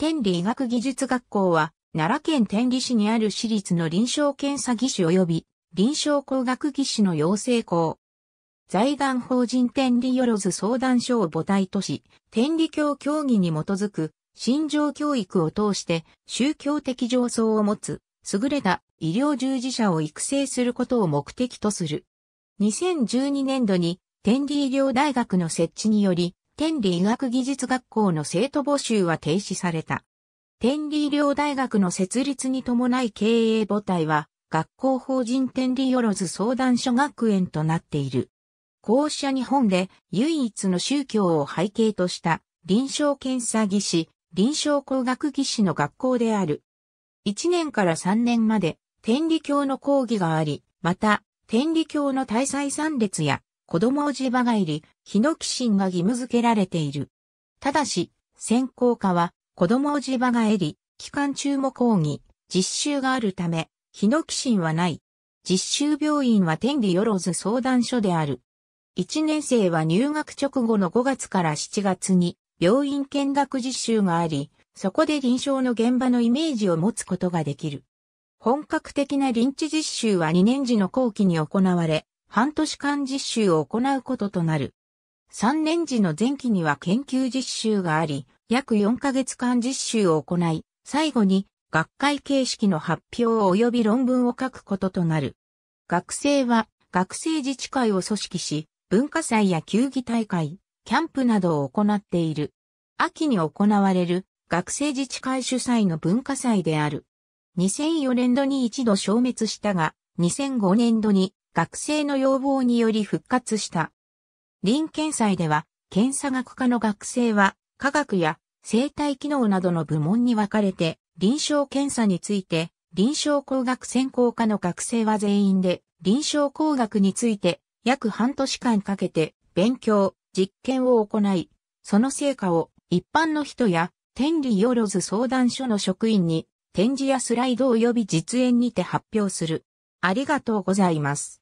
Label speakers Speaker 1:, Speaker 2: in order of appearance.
Speaker 1: 天理医学技術学校は、奈良県天理市にある私立の臨床検査技師及び臨床工学技師の養成校。財団法人天理よろず相談所を母体とし、天理教協議に基づく、心情教育を通して宗教的上層を持つ、優れた医療従事者を育成することを目的とする。2012年度に天理医療大学の設置により、天理医学技術学校の生徒募集は停止された。天理医療大学の設立に伴い経営母体は、学校法人天理よろず相談所学園となっている。校舎日本で唯一の宗教を背景とした臨床検査技師、臨床工学技師の学校である。1年から3年まで天理教の講義があり、また天理教の大祭参列や子供おじば返り、ヒノキシンが義務付けられている。ただし、専攻科は、子供おじば返り、期間中も講義、実習があるため、ヒノキシンはない。実習病院は天理よろず相談所である。1年生は入学直後の5月から7月に病院見学実習があり、そこで臨床の現場のイメージを持つことができる。本格的な臨地実習は2年時の後期に行われ、半年間実習を行うこととなる。3年時の前期には研究実習があり、約4ヶ月間実習を行い、最後に学会形式の発表及び論文を書くこととなる。学生は学生自治会を組織し、文化祭や球技大会、キャンプなどを行っている。秋に行われる学生自治会主催の文化祭である。2004年度に一度消滅したが、2005年度に学生の要望により復活した。臨検祭では、検査学科の学生は、科学や生態機能などの部門に分かれて、臨床検査について、臨床工学専攻科の学生は全員で、臨床工学について、約半年間かけて、勉強、実験を行い、その成果を一般の人や天理よろず相談所の職員に展示やスライド及び実演にて発表する。ありがとうございます。